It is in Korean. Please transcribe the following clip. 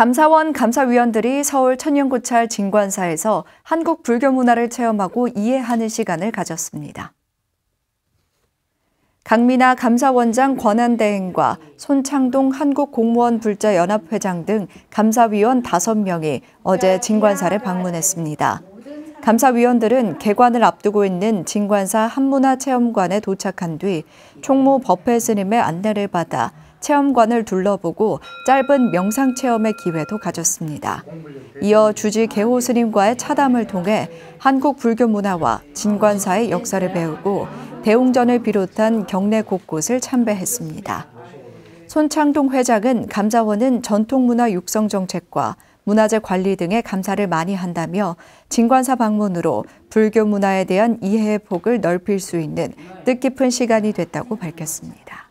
감사원 감사위원들이 서울 천연고찰 진관사에서 한국 불교 문화를 체험하고 이해하는 시간을 가졌습니다. 강민아 감사원장 권한대행과 손창동 한국공무원불자연합회장 등 감사위원 5명이 어제 진관사를 방문했습니다. 감사위원들은 개관을 앞두고 있는 진관사 한문화체험관에 도착한 뒤 총무 법회 스님의 안내를 받아 체험관을 둘러보고 짧은 명상 체험의 기회도 가졌습니다. 이어 주지 개호 스님과의 차담을 통해 한국 불교 문화와 진관사의 역사를 배우고 대웅전을 비롯한 경내 곳곳을 참배했습니다. 손창동 회장은 감사원은 전통문화 육성 정책과 문화재 관리 등의 감사를 많이 한다며 진관사 방문으로 불교 문화에 대한 이해의 폭을 넓힐 수 있는 뜻깊은 시간이 됐다고 밝혔습니다.